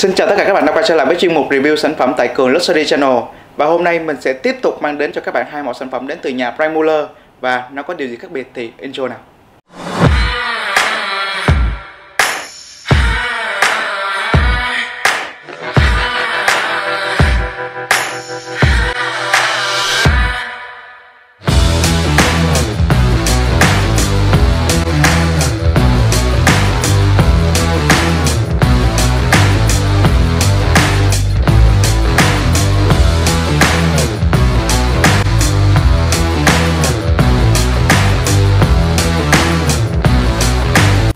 Xin chào tất cả các bạn đã quay trở lại với chuyên mục review sản phẩm tại Cường Luxury Channel Và hôm nay mình sẽ tiếp tục mang đến cho các bạn hai mẫu sản phẩm đến từ nhà Primuller Và nó có điều gì khác biệt thì intro nào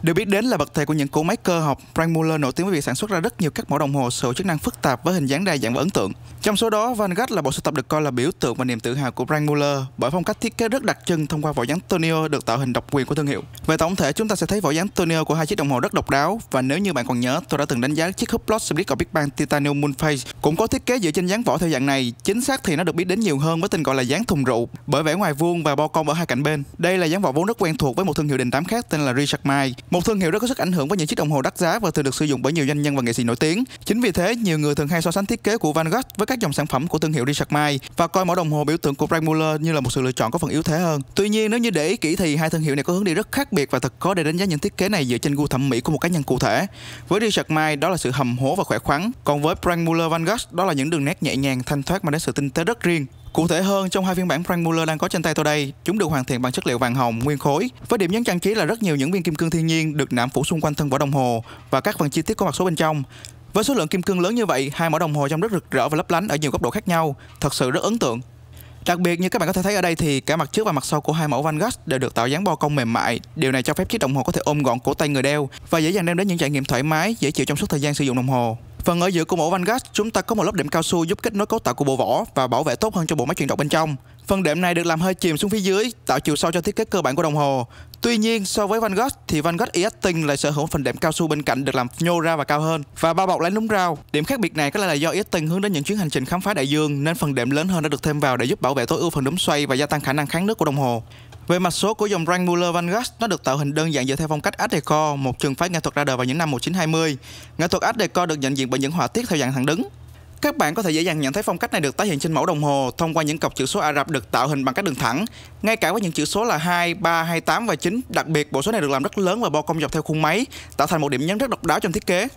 Được biết đến là bậc thầy của những cỗ máy cơ học, Frank Muller nổi tiếng với việc sản xuất ra rất nhiều các mẫu đồng hồ sở chức năng phức tạp với hình dáng đa dạng và ấn tượng. Trong số đó, Van Gogh là bộ sưu tập được coi là biểu tượng và niềm tự hào của Frank Muller bởi phong cách thiết kế rất đặc trưng thông qua vỏ dáng Tonio được tạo hình độc quyền của thương hiệu. Về tổng thể, chúng ta sẽ thấy vỏ dáng Tonio của hai chiếc đồng hồ rất độc đáo và nếu như bạn còn nhớ, tôi đã từng đánh giá chiếc Hublot Split của Big Bang Titanium Moonface cũng có thiết kế dựa trên dáng vỏ theo dạng này. Chính xác thì nó được biết đến nhiều hơn với tên gọi là dáng thùng rượu bởi vẻ ngoài vuông và bo cong ở hai cạnh bên. Đây là dáng vỏ vốn rất quen thuộc với một thương hiệu đình đám khác tên là Richard Mille một thương hiệu rất có sức ảnh hưởng với những chiếc đồng hồ đắt giá và thường được sử dụng bởi nhiều doanh nhân và nghệ sĩ nổi tiếng. Chính vì thế, nhiều người thường hay so sánh thiết kế của Van Gogh với các dòng sản phẩm của thương hiệu Richard Mille và coi mẫu đồng hồ biểu tượng của Frank Muller như là một sự lựa chọn có phần yếu thế hơn. Tuy nhiên, nếu như để ý kỹ thì hai thương hiệu này có hướng đi rất khác biệt và thật khó để đánh giá những thiết kế này dựa trên gu thẩm mỹ của một cá nhân cụ thể. Với Richard Mille đó là sự hầm hố và khỏe khoắn, còn với Frank Muller Van Gogh đó là những đường nét nhẹ nhàng thanh thoát mang đến sự tinh tế rất riêng. Cụ thể hơn, trong hai phiên bản Frank Muller đang có trên tay tôi đây, chúng được hoàn thiện bằng chất liệu vàng hồng nguyên khối với điểm nhấn trang trí là rất nhiều những viên kim cương thiên nhiên được nạm phủ xung quanh thân vỏ đồng hồ và các phần chi tiết có mặt số bên trong. Với số lượng kim cương lớn như vậy, hai mẫu đồng hồ trông rất rực rỡ và lấp lánh ở nhiều góc độ khác nhau, thật sự rất ấn tượng. Đặc biệt như các bạn có thể thấy ở đây thì cả mặt trước và mặt sau của hai mẫu Van Gogh đều được tạo dáng bo cong mềm mại. Điều này cho phép chiếc đồng hồ có thể ôm gọn cổ tay người đeo và dễ dàng đem đến những trải nghiệm thoải mái, dễ chịu trong suốt thời gian sử dụng đồng hồ phần vâng, ở giữa của mẫu Vanguard, chúng ta có một lớp đệm cao su giúp kết nối cấu tạo của bộ vỏ và bảo vệ tốt hơn cho bộ máy chuyển động bên trong. Phần đệm này được làm hơi chìm xuống phía dưới, tạo chiều sâu cho thiết kế cơ bản của đồng hồ. Tuy nhiên, so với Vanguard thì Vanguard e lại sở hữu phần đệm cao su bên cạnh được làm nhô ra và cao hơn và bao bọc lấy núm rau. Điểm khác biệt này có lẽ là do e hướng đến những chuyến hành trình khám phá đại dương nên phần đệm lớn hơn đã được thêm vào để giúp bảo vệ tối ưu phần núm xoay và gia tăng khả năng kháng nước của đồng hồ. Về mặt số của dòng Rank Muller Van Gogh, nó được tạo hình đơn giản dựa theo phong cách Art Deco, một trường phái nghệ thuật ra đời vào những năm 1920. Nghệ thuật Art Deco được nhận diện bởi những họa tiết theo dạng thẳng đứng. Các bạn có thể dễ dàng nhận thấy phong cách này được tái hiện trên mẫu đồng hồ thông qua những cọc chữ số Ả Rập được tạo hình bằng các đường thẳng. Ngay cả với những chữ số là 2, 3, 28 và 9, đặc biệt bộ số này được làm rất lớn và bo cong dọc theo khuôn máy, tạo thành một điểm nhấn rất độc đáo trong thiết kế.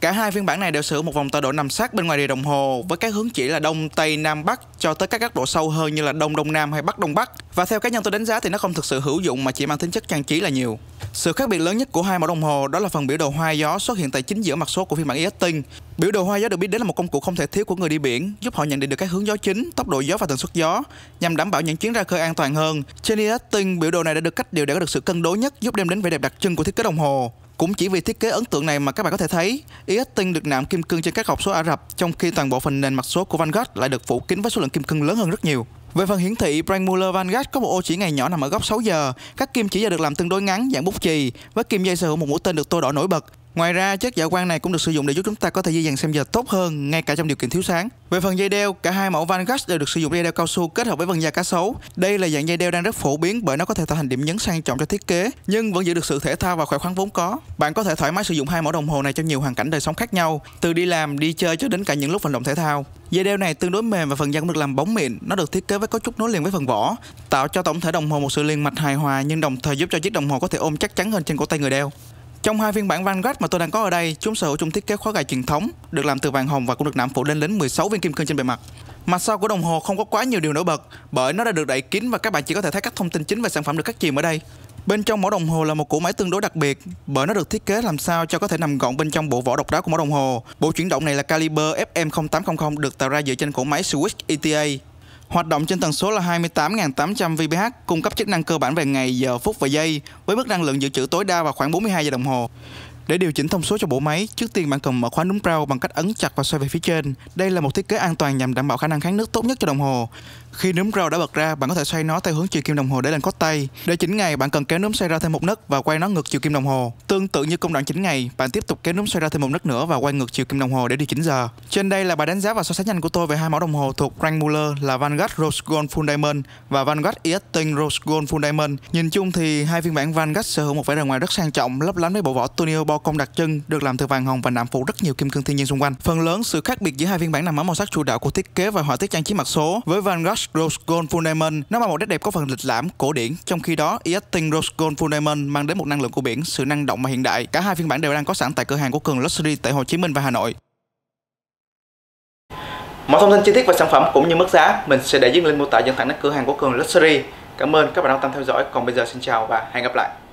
Cả hai phiên bản này đều sử một vòng tọa độ nằm sát bên ngoài địa đồng hồ với các hướng chỉ là đông tây nam bắc cho tới các góc độ sâu hơn như là đông đông nam hay bắc đông bắc. Và theo cá nhân tôi đánh giá thì nó không thực sự hữu dụng mà chỉ mang tính chất trang trí là nhiều. Sự khác biệt lớn nhất của hai mẫu đồng hồ đó là phần biểu đồ hoa gió xuất hiện tại chính giữa mặt số của phiên bản Eating. Biểu đồ hoa gió được biết đến là một công cụ không thể thiếu của người đi biển, giúp họ nhận định được các hướng gió chính, tốc độ gió và tần suất gió, nhằm đảm bảo những chuyến ra khơi an toàn hơn. Trên Eating, biểu đồ này đã được cách điều để có được sự cân đối nhất, giúp đem đến vẻ đẹp đặc trưng của thiết kế đồng hồ. Cũng chỉ vì thiết kế ấn tượng này mà các bạn có thể thấy, is e e được nạm kim cương trên các hộp số Ả Rập, trong khi toàn bộ phần nền mặt số của Van Gogh lại được phủ kín với số lượng kim cương lớn hơn rất nhiều. Về phần hiển thị, Brand Muller Van Gogh có một ô chỉ ngày nhỏ nằm ở góc 6 giờ. Các kim chỉ giờ được làm tương đối ngắn, dạng bút chì, với kim dây sở hữu một mũi tên được tô đỏ nổi bật. Ngoài ra, chất dạ quang này cũng được sử dụng để giúp chúng ta có thể dễ dàng xem giờ tốt hơn ngay cả trong điều kiện thiếu sáng. Về phần dây đeo, cả hai mẫu Van đều được sử dụng dây đeo cao su kết hợp với vân da cá sấu. Đây là dạng dây đeo đang rất phổ biến bởi nó có thể tạo thành điểm nhấn sang trọng cho thiết kế, nhưng vẫn giữ được sự thể thao và khỏe khoắn vốn có. Bạn có thể thoải mái sử dụng hai mẫu đồng hồ này trong nhiều hoàn cảnh đời sống khác nhau, từ đi làm, đi chơi cho đến cả những lúc vận động thể thao. Dây đeo này tương đối mềm và phần da cũng được làm bóng mịn, nó được thiết kế với cấu trúc nối liền với phần vỏ, tạo cho tổng thể đồng hồ một sự liền mạch hài hòa nhưng đồng thời giúp cho chiếc đồng hồ có thể ôm chắc chắn hơn trên cổ tay người đeo. Trong hai phiên bản Vanguard mà tôi đang có ở đây, chúng sở hữu chung thiết kế khóa gài truyền thống, được làm từ vàng hồng và cũng được nạm phủ lên đến 16 viên kim cương trên bề mặt. Mặt sau của đồng hồ không có quá nhiều điều nổi bật, bởi nó đã được đậy kín và các bạn chỉ có thể thấy các thông tin chính về sản phẩm được cắt chìm ở đây. Bên trong mỗi đồng hồ là một cỗ máy tương đối đặc biệt bởi nó được thiết kế làm sao cho có thể nằm gọn bên trong bộ vỏ độc đáo của mỗi đồng hồ. Bộ chuyển động này là Caliber FM0800 được tạo ra dựa trên cỗ máy Switch ETA Hoạt động trên tần số là 28.800 VPH, cung cấp chức năng cơ bản về ngày, giờ, phút và giây, với mức năng lượng dự trữ tối đa vào khoảng 42 giờ đồng hồ. Để điều chỉnh thông số cho bộ máy, trước tiên bạn cần mở khóa núm rau bằng cách ấn chặt và xoay về phía trên. Đây là một thiết kế an toàn nhằm đảm bảo khả năng kháng nước tốt nhất cho đồng hồ. Khi núm rau đã bật ra, bạn có thể xoay nó theo hướng chiều kim đồng hồ để lên cốt tay. Để chỉnh ngày, bạn cần kéo núm xoay ra thêm một nấc và quay nó ngược chiều kim đồng hồ. Tương tự như công đoạn chỉnh ngày, bạn tiếp tục kéo núm xoay ra thêm một nấc nữa và quay ngược chiều kim đồng hồ để điều chỉnh giờ. Trên đây là bài đánh giá và so sánh nhanh của tôi về hai mẫu đồng hồ thuộc Frank Muller là Vanguard Rose Gold Full Diamond và Vanguard Eating Rose Gold Full Diamond. Nhìn chung thì hai phiên bản Vanguard sở hữu một vẻ bề ngoài rất sang trọng, lấp lánh với bộ vỏ tunio bo công đặc trưng được làm từ vàng hồng và nạm phủ rất nhiều kim cương thiên nhiên xung quanh. Phần lớn sự khác biệt giữa hai phiên bản nằm ở màu sắc chủ đạo của thiết kế và họa tiết trang trí mặt số với Vanguard Rose Gold Full Nó mang một nét đẹp có phần lịch lãm, cổ điển. Trong khi đó, Yachting Rose Gold Full mang đến một năng lượng của biển, sự năng động và hiện đại. Cả hai phiên bản đều đang có sẵn tại cửa hàng của Cường Luxury tại Hồ Chí Minh và Hà Nội. Mọi thông tin chi tiết về sản phẩm cũng như mức giá mình sẽ để dưới link mô tả dẫn thẳng đến cửa hàng của Cường Luxury. Cảm ơn các bạn đã quan tâm theo dõi. Còn bây giờ xin chào và hẹn gặp lại.